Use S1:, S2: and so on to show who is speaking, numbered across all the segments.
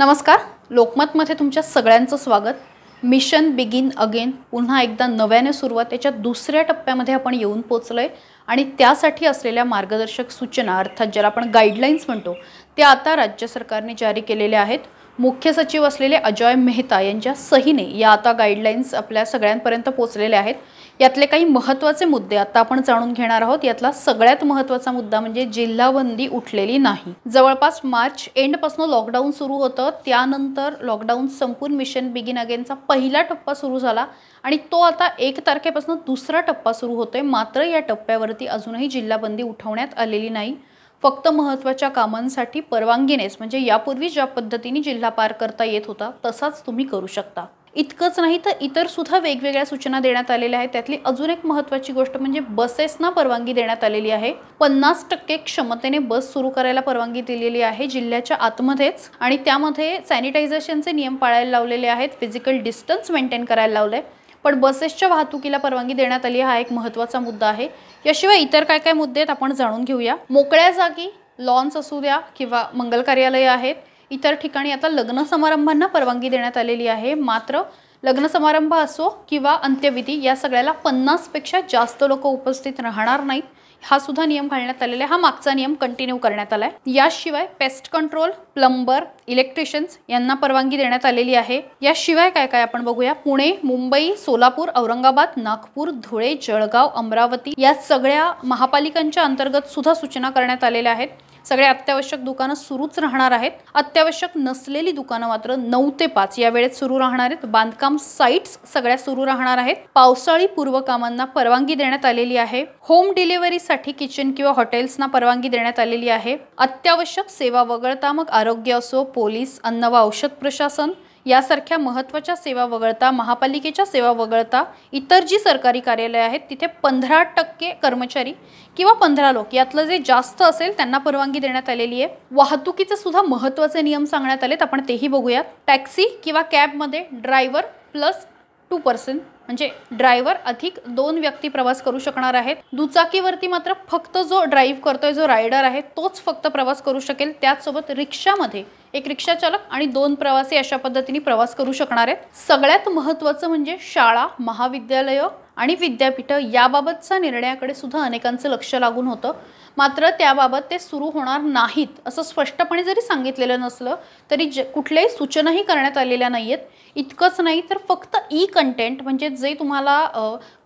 S1: नमस्कार लोकमतमध्ये तुमच्या सगळ्यांचं स्वागत मिशन बिगिन अगेन पुन्हा एकदा नव्याने सुरुवात याच्या दुसऱ्या टप्प्यामध्ये आपण येऊन पोचलो आहे आणि त्यासाठी असलेल्या मार्गदर्शक सूचना अर्थात ज्याला आपण गाईडलाईन्स म्हणतो त्या आता राज्य सरकारने जारी केलेल्या आहेत मुख्य सचिव असलेले अजॉय मेहता यांच्या सहीने या आता गाईडलाईन्स आपल्या सगळ्यांपर्यंत पोचलेल्या आहेत यातले काही महत्त्वाचे मुद्दे आता आपण जाणून घेणार आहोत यातला सगळ्यात महत्त्वाचा मुद्दा म्हणजे जिल्हा बंदी उठलेली नाही जवळपास मार्च एंडपासून लॉकडाऊन सुरू होतं त्यानंतर लॉकडाऊन संपून मिशन बिगिन अगेनचा पहिला टप्पा सुरू झाला आणि तो आता एक तारखेपासून दुसरा टप्पा सुरू होतोय मात्र या टप्प्यावरती अजूनही जिल्हाबंदी उठवण्यात आलेली नाही फक्त महत्त्वाच्या कामांसाठी परवानगीनेच म्हणजे यापूर्वी ज्या पद्धतीने जिल्हा पार करता येत होता तसाच तुम्ही करू शकता इतकंच नाही तर इतर सुद्धा वेगवेगळ्या सूचना देण्यात आलेल्या आहेत त्यातली अजून एक महत्त्वाची गोष्ट म्हणजे बसेसना परवानगी देण्यात आलेली आहे पन्नास टक्के क्षमतेने बस सुरू करायला परवानगी दिलेली आहे जिल्ह्याच्या आतमध्येच आणि त्यामध्ये सॅनिटायझेशनचे नियम पाळायला लावलेले आहेत फिजिकल डिस्टन्स मेंटेन करायला लावले पण बसेसच्या वाहतुकीला परवानगी देण्यात आली हा एक महत्त्वाचा मुद्दा आहे याशिवाय इतर काय काय मुद्दे आहेत आपण जाणून घेऊया मोकळ्या जागी लॉन्स असू द्या किंवा मंगल कार्यालय आहेत इतर ठिकाणी आता लग्न समारंभांना परवानगी देण्यात आलेली आहे मात्र लग्न समारंभ असो किंवा अंत्यविधी या सगळ्याला पन्नासपेक्षा जास्त लोक उपस्थित राहणार नाहीत हा सुद्धा नियम घालण्यात आलेला आहे हा मागचा नियम कंटिन्यू करण्यात आला आहे याशिवाय पेस्ट कंट्रोल प्लंबर इलेक्ट्रिशियन्स यांना परवानगी देण्यात आलेली आहे याशिवाय काय काय आपण बघूया पुणे मुंबई सोलापूर औरंगाबाद नागपूर धुळे जळगाव अमरावती या सगळ्या महापालिकांच्या अंतर्गत सुद्धा सूचना करण्यात आलेल्या आहेत सगळे अत्यावश्यक दुकानं सुरूच राहणार आहेत अत्यावश्यक नसलेली दुकानं मात्र नऊ ते पाच या वेळेत सुरू राहणार आहेत बांधकाम साईट्स सगळ्या सुरू राहणार आहेत पावसाळी पूर्व कामांना परवानगी देण्यात आलेली आहे होम डिलिव्हरीसाठी किचन किंवा हॉटेल्सना परवानगी देण्यात आलेली आहे अत्यावश्यक सेवा वगळता मग आरोग्य असो पोलीस अन्न व औषध प्रशासन यासारख्या महत्त्वाच्या सेवा वगळता महापालिकेच्या सेवा वगळता इतर जी सरकारी कार्यालय आहेत तिथे पंधरा टक्के कर्मचारी किंवा पंधरा लोक यातलं जे जास्त असेल त्यांना परवानगी देण्यात आलेली आहे वाहतुकीचे सुद्धा महत्त्वाचे नियम सांगण्यात आलेत आपण तेही बघूयात टॅक्सी किंवा कॅबमध्ये ड्रायव्हर प्लस टू पर्सेंट म्हणजे ड्रायव्हर अधिक दोन व्यक्ती प्रवास करू शकणार आहेत दुचाकीवरती मात्र फक्त जो ड्राईव्ह करतोय जो रायडर आहे तोच फक्त प्रवास करू शकेल त्याचसोबत रिक्षामध्ये एक रिक्षाचालक आणि दोन प्रवासी अशा पद्धतीने प्रवास करू शकणार आहेत सगळ्यात महत्त्वाचं म्हणजे शाळा महाविद्यालयं आणि विद्यापीठं याबाबतचा निर्णयाकडे सुद्धा अनेकांचं लक्ष लागून होतं मात्र त्याबाबत ते सुरू होणार नाहीत असं स्पष्टपणे जरी सांगितलेलं नसलं तरी ज कुठल्याही सूचनाही करण्यात आलेल्या नाही आहेत इतकंच नाही तर फक्त ई कंटेंट म्हणजे जे तुम्हाला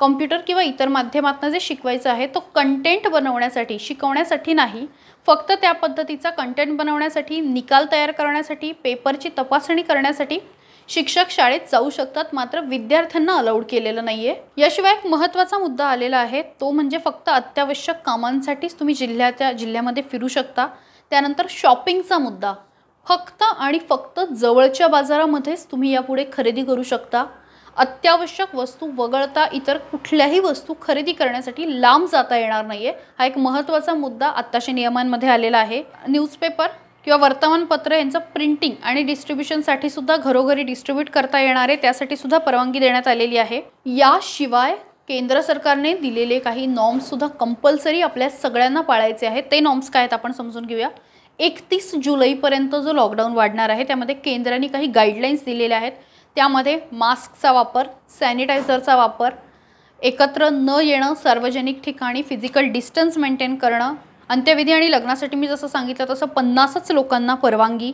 S1: कम्प्युटर किंवा इतर माध्यमातून जे शिकवायचं आहे तो कंटेंट बनवण्यासाठी शिकवण्यासाठी नाही फक्त त्या पद्धतीचा कंटेंट बनवण्यासाठी निकाल तयार करण्यासाठी पेपरची तपासणी करण्यासाठी शिक्षक शाळेत जाऊ शकतात मात्र विद्यार्थ्यांना अलाउड केलेलं नाहीये याशिवाय एक महत्त्वाचा मुद्दा आलेला आहे तो म्हणजे फक्त अत्यावश्यक कामांसाठीच तुम्ही जिल्ह्याच्या जिल्ह्यामध्ये फिरू शकता त्यानंतर शॉपिंगचा मुद्दा फक्त आणि फक्त जवळच्या बाजारामध्येच तुम्ही यापुढे खरेदी करू शकता अत्यावश्यक वस्तू वगळता इतर कुठल्याही वस्तू खरेदी करण्यासाठी लांब जाता येणार नाही आहे हा एक महत्त्वाचा मुद्दा आत्ताच्या नियमांमध्ये आलेला आहे न्यूजपेपर किंवा वर्तमानपत्र यांचं प्रिंटिंग आणि डिस्ट्रीब्युशनसाठी सुद्धा घरोघरी डिस्ट्रीब्यूट करता येणार आहे त्यासाठी सुद्धा परवानगी देण्यात आलेली आहे याशिवाय केंद्र सरकारने दिलेले काही नॉर्म्स सुद्धा कंपल्सरी आपल्या सगळ्यांना पाळायचे आहेत ते नॉर्म्स काय आहेत आपण समजून घेऊया एकतीस जुलैपर्यंत जो लॉकडाऊन वाढणार आहे त्यामध्ये केंद्राने काही गाईडलाईन्स दिलेल्या आहेत त्यामध्ये मास्कचा वापर सॅनिटायझरचा वापर एकत्र न येणं सार्वजनिक ठिकाणी फिजिकल डिस्टन्स मेंटेन करणं अंत्यविधी आणि लग्नासाठी मी जसं सांगितलं तसं पन्नासच लोकांना परवानगी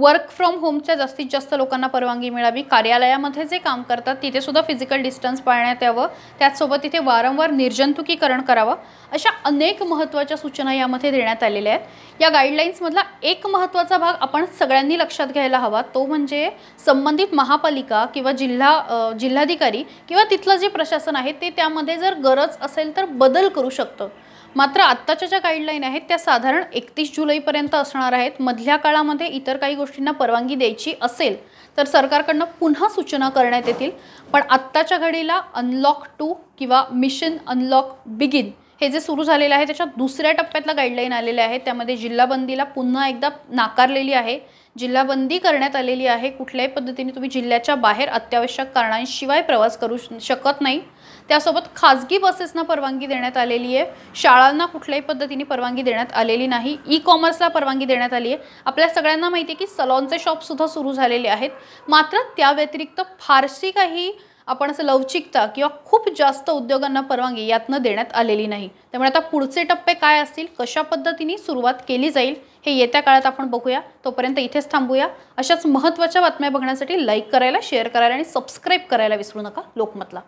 S1: वर्क फ्रॉम होमच्या जास्तीत जास्त लोकांना परवानगी मिळावी कार्यालयामध्ये जे काम करतात तिथे सुद्धा फिजिकल डिस्टन्स पाळण्यात यावं त्याचसोबत तिथे वारंवार निर्जंतुकीकरण करावं अशा अनेक महत्त्वाच्या सूचना यामध्ये देण्यात आलेल्या आहेत या गाईडलाईन्समधला एक महत्त्वाचा भाग आपण सगळ्यांनी लक्षात घ्यायला हवा तो म्हणजे संबंधित महापालिका किंवा जिल्हा जिल्हाधिकारी किंवा तिथलं जे प्रशासन आहे ते त्यामध्ये जर गरज असेल तर बदल करू शकतं मात्र आत्ताच्या ज्या गाईडलाईन आहेत त्या साधारण एकतीस जुलैपर्यंत असणार आहेत मधल्या काळामध्ये इतर काही गोष्टींना परवानगी द्यायची असेल तर सरकारकडनं पुन्हा सूचना करण्यात येतील पण आत्ताच्या घडीला अनलॉक टू किंवा मिशन अनलॉक बिगिन हे जे सुरू झालेलं आहे त्याच्या दुसऱ्या टप्प्यातला गाईडलाईन आलेले आहे त्यामध्ये जिल्हाबंदीला पुन्हा एकदा नाकारलेली आहे जिल्हाबंदी करण्यात आलेली आहे कुठल्याही पद्धतीने तुम्ही जिल्ह्याच्या बाहेर अत्यावश्यक कारणांशिवाय प्रवास करू शकत नाही त्यासोबत खाजगी बसेसना परवानगी देण्यात आलेली आहे शाळांना कुठल्याही पद्धतीने परवानगी देण्यात आलेली नाही ई कॉमर्सला परवानगी देण्यात आली आहे आपल्या सगळ्यांना माहिती आहे की सलॉनचे शॉपसुद्धा सुरू झालेले आहेत मात्र त्या व्यतिरिक्त फारशी काही आपण असं लवचिकता किंवा खूप जास्त उद्योगांना परवानगी यातनं देण्यात आलेली नाही त्यामुळे आता पुढचे टप्पे काय असतील कशा पद्धतीने सुरुवात केली जाईल हे येत्या काळात आपण बघूया तोपर्यंत इथेच थांबूया अशाच महत्त्वाच्या बातम्या बघण्यासाठी लाईक करायला शेअर करायला आणि सबस्क्राईब करायला विसरू नका लोकमतला